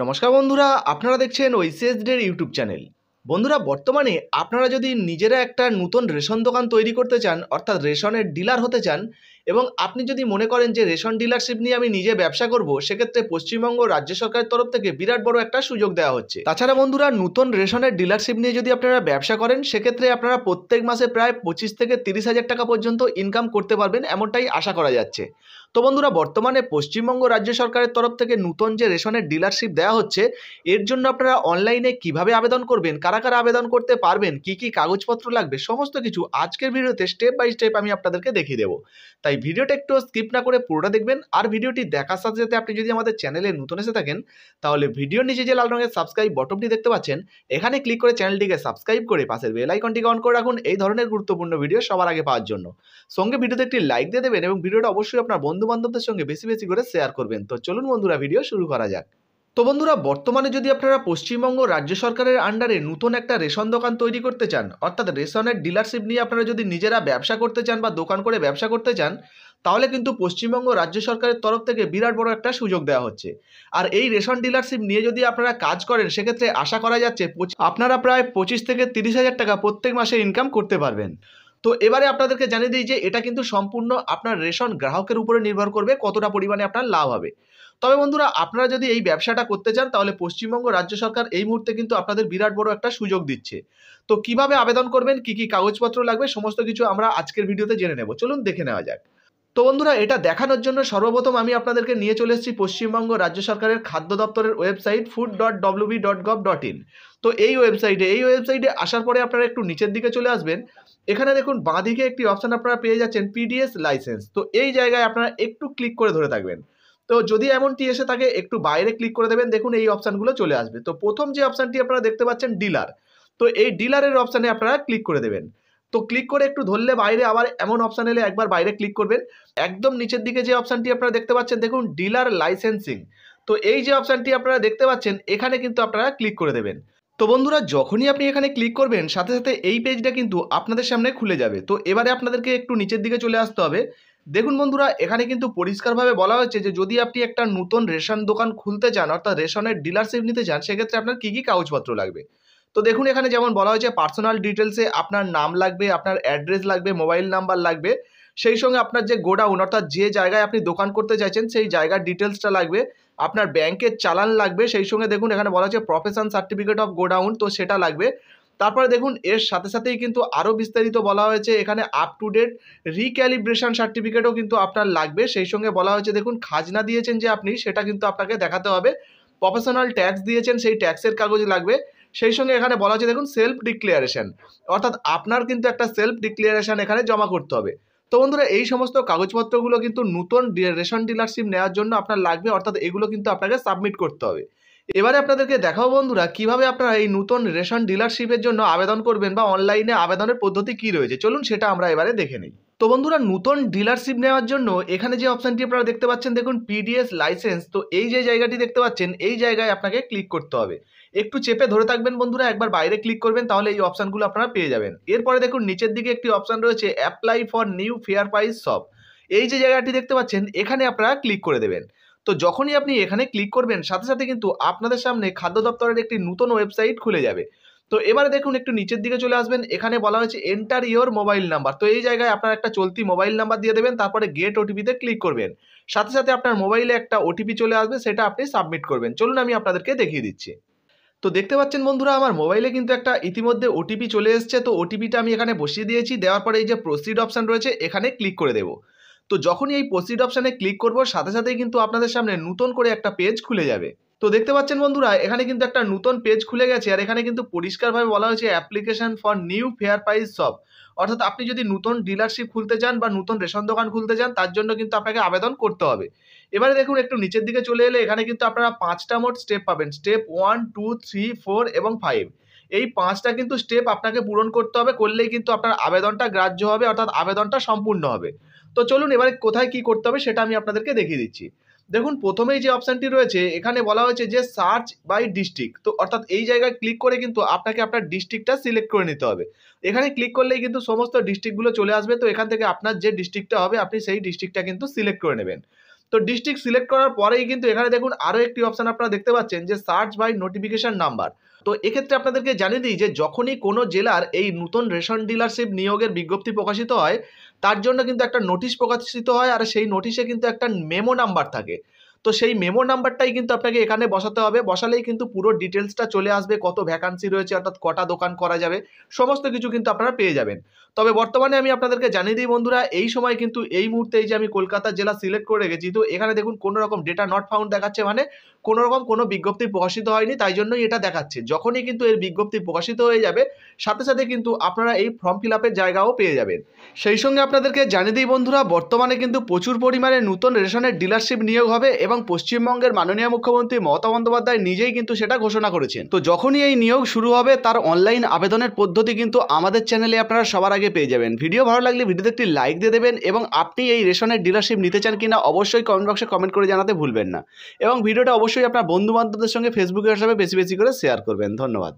নমস্কার বন্ধুরা আপনারা দেখছেন ওইসিএস ডের ইউটিউব চ্যানেল বন্ধুরা বর্তমানে আপনারা যদি নিজেরা একটা নতুন রেশন দোকান তৈরি করতে চান অর্থাৎ রেশনের ডিলার হতে চান এবং আপনি যদি মনে করেন যে রেশন ডিলারশিপ নিয়ে আমি নিজে ব্যবসা করব সেক্ষেত্রে পশ্চিমবঙ্গ রাজ্য সরকারের তরফ থেকে বিরাট বড় একটা সুযোগ দেওয়া হচ্ছে তাছাড়া বন্ধুরা নতুন রেশনের ডিলারশিপ নিয়ে যদি আপনারা ব্যবসা করেন সেক্ষেত্রে আপনারা প্রত্যেক মাসে প্রায় পঁচিশ থেকে তিরিশ হাজার টাকা পর্যন্ত ইনকাম করতে পারবেন এমনটাই আশা করা যাচ্ছে তো বন্ধুরা বর্তমানে পশ্চিমবঙ্গ রাজ্য সরকারের তরফ থেকে নতুন যে রেশনের ডিলারশিপ দেওয়া হচ্ছে এর জন্য আপনারা অনলাইনে কিভাবে আবেদন করবেন কারা কারা আবেদন করতে পারবেন কি কি কাগজপত্র লাগবে সমস্ত কিছু আজকের ভিডিওতে স্টেপ বাই স্টেপ আমি আপনাদেরকে দেখিয়ে দেবো তাই ভিডিওটা একটু স্কিপ না করে পুরোটা দেখবেন আর ভিডিওটি দেখার সাথে সাথে আপনি যদি আমাদের চ্যানেলে নতুন এসে থাকেন তাহলে ভিডিওর নিচে যে লাল রঙের সাবস্ক্রাইব বটনটি দেখতে পাচ্ছেন এখানে ক্লিক করে চ্যানেলটিকে সাবস্ক্রাইব করে পাশের বেল আইকনটিকে অন করে রাখুন এই ধরনের গুরুত্বপূর্ণ ভিডিও সবার আগে পাওয়ার জন্য সঙ্গে ভিডিওতে একটি লাইক দিয়ে দেবেন এবং ভিডিওটা অবশ্যই আপনার বন্ধু বান্ধবদের সঙ্গে বেশি বেশি করে শেয়ার করবেন তো চলুন বন্ধুরা ভিডিও শুরু করা যাক তো বন্ধুরা বর্তমানে যদি আপনারা পশ্চিমবঙ্গ রাজ্য সরকারের আন্ডারে নতুন একটা রেশন দোকান তৈরি করতে চান অর্থাৎ রেশনের ডিলারশিপ নিয়ে আপনারা যদি নিজেরা ব্যবসা করতে চান বা দোকান করে ব্যবসা করতে চান তাহলে কিন্তু পশ্চিমবঙ্গ রাজ্য সরকারের তরফ থেকে বিরাট বড় একটা সুযোগ দেওয়া হচ্ছে আর এই রেশন ডিলারশিপ নিয়ে যদি আপনারা কাজ করেন সেক্ষেত্রে আশা করা যাচ্ছে আপনারা প্রায় পঁচিশ থেকে তিরিশ হাজার টাকা প্রত্যেক মাসে ইনকাম করতে পারবেন তো এবারে আপনাদেরকে জানিয়ে দিই যে এটা কিন্তু সম্পূর্ণ আপনার রেশন গ্রাহকের উপরে নির্ভর করবে কতটা পরিমাণে আপনার লাভ হবে তবে বন্ধুরা আপনারা যদি এই ব্যবসাটা করতে চান তাহলে পশ্চিমবঙ্গ রাজ্য সরকার এই মুহূর্তে কিন্তু আপনাদের বিরাট বড় একটা সুযোগ দিচ্ছে তো কিভাবে আবেদন করবেন কি কি কাগজপত্র লাগবে সমস্ত কিছু আমরা আজকের ভিডিওতে জেনে নেব চলুন দেখে নেওয়া যাক তো বন্ধুরা এটা দেখানোর জন্য সর্বপ্রথম আমি আপনাদেরকে নিয়ে চলে এসেছি পশ্চিমবঙ্গ রাজ্য সরকারের খাদ্য দপ্তরের website food dot W B dot gov dot in তো এই ওয়েবসাইটে এই ওয়েবসাইটে আসার পরে আপনারা একটু নিচের দিকে চলে আসবেন এখানে দেখুন বাঁ দিকে একটি অপশান আপনারা পেয়ে যাচ্ছেন পিডিএস লাইসেন্স তো এই জায়গায় আপনারা একটু ক্লিক করে ধরে থাকবেন তো যদি এমনটি এসে থাকে একটু বাইরে ক্লিক করে দেবেন দেখুন এই অপশানগুলো চলে আসবে তো প্রথম যে অপশানটি আপনারা দেখতে পাচ্ছেন ডিলার তো এই ডিলারের অপশানে আপনারা ক্লিক করে দেবেন তো ক্লিক করে একটু ধরলে বাইরে আবার এমন অপশান এলে একবার বাইরে ক্লিক করবেন একদম নিচের দিকে যে অপশানটি আপনারা দেখতে পাচ্ছেন দেখুন ডিলার লাইসেন্সিং তো এই যে অপশানটি আপনারা দেখতে পাচ্ছেন এখানে কিন্তু আপনারা ক্লিক করে দেবেন তো বন্ধুরা যখনই আপনি এখানে ক্লিক করবেন সাথে সাথে এই পেজটা কিন্তু আপনাদের সামনে খুলে যাবে তো এবারে আপনাদেরকে একটু নিচের দিকে চলে আসতে হবে দেখুন বন্ধুরা এখানে কিন্তু পরিষ্কারভাবে বলা হয়েছে যে যদি আপনি একটা নতুন রেশন দোকান খুলতে চান অর্থাৎ রেশনের ডিলারশিপ নিতে চান সেক্ষেত্রে আপনার কী কী কাগজপত্র লাগবে তো দেখুন এখানে যেমন বলা হয়েছে পার্সোনাল ডিটেলসে আপনার নাম লাগবে আপনার অ্যাড্রেস লাগবে মোবাইল নাম্বার লাগবে সেই সঙ্গে আপনার যে গোডাউন অর্থাৎ যে জায়গায় আপনি দোকান করতে চাইছেন সেই জায়গার ডিটেলসটা লাগবে আপনার ব্যাংকের চালান লাগবে সেই সঙ্গে দেখুন এখানে বলা হচ্ছে প্রফেশন সার্টিফিকেট অফ গোডাউন তো সেটা লাগবে তারপরে দেখুন এর সাথে সাথেই কিন্তু আরও বিস্তারিত বলা হয়েছে এখানে আপ টু ডেট রিক্যালিব্রেশন সার্টিফিকেটও কিন্তু আপনার লাগবে সেই সঙ্গে বলা হয়েছে দেখুন খাজনা দিয়েছেন যে আপনি সেটা কিন্তু আপনাকে দেখাতে হবে প্রফেশনাল ট্যাক্স দিয়েছেন সেই ট্যাক্সের কাগজ লাগবে সেই সঙ্গে এখানে বলা হয়েছে দেখুন সেলফ ডিক্লিয়ারেশন অর্থাৎ আপনার কিন্তু একটা সেলফ ডিক্লিয়ারেশন এখানে জমা করতে হবে তো বন্ধুরা এই সমস্ত কাগজপত্রগুলো কিন্তু নতুন রেশন ডিলারশিপ নেওয়ার জন্য আপনার লাগবে অর্থাৎ এগুলো কিন্তু আপনাকে সাবমিট করতে হবে এবারে আপনাদেরকে দেখাও বন্ধুরা কিভাবে আপনারা এই নতুন রেশন ডিলারশিপের জন্য আবেদন করবেন বা অনলাইনে আবেদনের পদ্ধতি কি রয়েছে চলুন সেটা আমরা এবারে দেখে নিই তো বন্ধুরা নতুন ডিলারশিপ নেওয়ার জন্য এখানে যে অপশানটি আপনারা দেখতে পাচ্ছেন দেখুন পিডিএস লাইসেন্স তো এই যে জায়গাটি দেখতে পাচ্ছেন এই জায়গায় আপনাকে ক্লিক করতে হবে একটু চেপে ধরে থাকবেন বন্ধুরা একবার বাইরে ক্লিক করবেন তাহলে এই অপশানগুলো আপনারা পেয়ে যাবেন এরপরে দেখুন নিচের দিকে একটি অপশান রয়েছে apply for new fair price shop এই যে জায়গাটি দেখতে পাচ্ছেন এখানে আপনারা ক্লিক করে দেবেন তো যখনই আপনি এখানে ক্লিক করবেন সাথে সাথে কিন্তু আপনাদের সামনে খাদ্য দপ্তরের একটি নতুন ওয়েবসাইট খুলে যাবে তো এবারে দেখুন একটু নিচের দিকে চলে আসবেন এখানে বলা হয়েছে এন্টার ইয়োর মোবাইল নাম্বার তো এই জায়গায় আপনার একটা চলতি মোবাইল নাম্বার দিয়ে দেবেন তারপরে গেট ওটিপিতে ক্লিক করবেন সাথে সাথে আপনার মোবাইলে একটা ওটিপি চলে আসবে সেটা আপনি সাবমিট করবেন চলুন আমি আপনাদেরকে দেখিয়ে দিচ্ছি তো দেখতে পাচ্ছেন বন্ধুরা আমার মোবাইলে কিন্তু একটা ইতিমধ্যে ওটিপি চলে এসছে তো ওটিপিটা আমি এখানে বসিয়ে দিয়েছি দেওয়ার পরে এই যে প্রসিড অপশান রয়েছে এখানে ক্লিক করে দেবো তো যখনই এই প্রসিড অপশানে ক্লিক করবো সাথে সাথেই কিন্তু আপনাদের সামনে নতুন করে একটা পেজ খুলে যাবে তো দেখতে পাচ্ছেন বন্ধুরা এখানে কিন্তু একটা নতুন পেজ খুলে গেছে আর এখানে কিন্তু পরিষ্কারভাবে বলা হয়েছে application for new fair price shop অর্থাৎ আপনি যদি নতুন ডিলারশিপ খুলতে চান বা নতুন রেশন দোকান খুলতে চান তার জন্য কিন্তু আপনাকে আবেদন করতে হবে এবারে দেখুন একটু নিচের দিকে চলে এলে এখানে কিন্তু আপনারা পাঁচটা মোট স্টেপ পাবেন step one two three four এবং ফাইভ এই পাঁচটা কিন্তু স্টেপ আপনাকে পূরণ করতে হবে করলেই কিন্তু আপনার আবেদনটা গ্রাহ্য হবে অর্থাৎ আবেদনটা সম্পূর্ণ হবে তো চলুন এবারে কোথায় কি করতে হবে সেটা আমি আপনাদেরকে দেখিয়ে দিচ্ছি দেখুন প্রথমেই যে অপশানটি রয়েছে এখানে বলা হয়েছে যে সার্চ বাই ডিস্ট্রিক্ট তো অর্থাৎ এই জায়গায় ক্লিক করে কিন্তু আপনাকে আপনার ডিস্ট্রিক্টটা সিলেক্ট করে নিতে হবে এখানে ক্লিক করলেই কিন্তু সমস্ত ডিস্ট্রিক্টগুলো চলে আসবে তো এখান থেকে আপনার যে ডিস্ট্রিক্টটা হবে আপনি সেই ডিস্ট্রিক্টটা কিন্তু সিলেক্ট করে নেবেন তো ডিস্ট্রিক্ট সিলেক্ট করার পরেই কিন্তু এখানে দেখুন আরও একটি অপশান আপনারা দেখতে পাচ্ছেন যে সার্চ বাই নোটিফিকেশান নাম্বার তো এক্ষেত্রে আপনাদেরকে জানিয়ে দিই যে যখনই কোনো জেলার এই নতুন রেশন ডিলারশিপ নিয়োগের বিজ্ঞপ্তি প্রকাশিত হয় তার জন্য কিন্তু একটা নোটিশ প্রকাশিত হয় আর সেই নোটিশে কিন্তু একটা মেমো নাম্বার থাকে তো সেই মেমো নাম্বারটাই কিন্তু আপনাকে এখানে বসাতে হবে বসালেই কিন্তু পুরো ডিটেলসটা চলে আসবে কত ভ্যাকান্সি রয়েছে অর্থাৎ কটা দোকান করা যাবে সমস্ত কিছু কিন্তু আপনারা পেয়ে যাবেন তবে বর্তমানে আমি আপনাদেরকে জানিয়ে দিই বন্ধুরা এই সময় কিন্তু এই মুহূর্তে এই যে আমি কলকাতা জেলা সিলেক্ট করে রেখেছি তো এখানে দেখুন কোনো রকম ডেটা নট ফাউন্ড দেখাচ্ছে মানে কোনোরকম কোনো বিজ্ঞপ্তি প্রকাশিত হয়নি তাই জন্যই এটা দেখাচ্ছে যখনই কিন্তু এর বিজ্ঞপ্তি প্রকাশিত হয়ে যাবে সাথে সাথে কিন্তু আপনারা এই ফর্ম ফিল আপের জায়গাও পেয়ে যাবেন সেই সঙ্গে আপনাদেরকে জানিয়ে দিই বন্ধুরা বর্তমানে কিন্তু প্রচুর পরিমাণে নতুন রেশনের ডিলারশিপ নিয়োগ হবে এবং পশ্চিমবঙ্গের মাননীয় মুখ্যমন্ত্রী মমতা বন্দ্যোপাধ্যায় নিজেই কিন্তু সেটা ঘোষণা করেছেন তো যখনই এই নিয়োগ শুরু হবে তার অনলাইন আবেদনের পদ্ধতি কিন্তু আমাদের চ্যানেলে আপনারা সবার আগে পেয়ে যাবেন ভিডিও ভালো লাগলে ভিডিওতে একটি লাইক দিয়ে দেবেন এবং আপনি এই রেশনের ডিলারশিপ নিতে চান কিনা অবশ্যই কমেন্ট বক্সে কমেন্ট করে জানাতে ভুলবেন না এবং ভিডিওটা অবশ্যই আপনার বন্ধুবান্ধবদের সঙ্গে ফেসবুকের হিসাবে বেশি বেশি করে শেয়ার করবেন ধন্যবাদ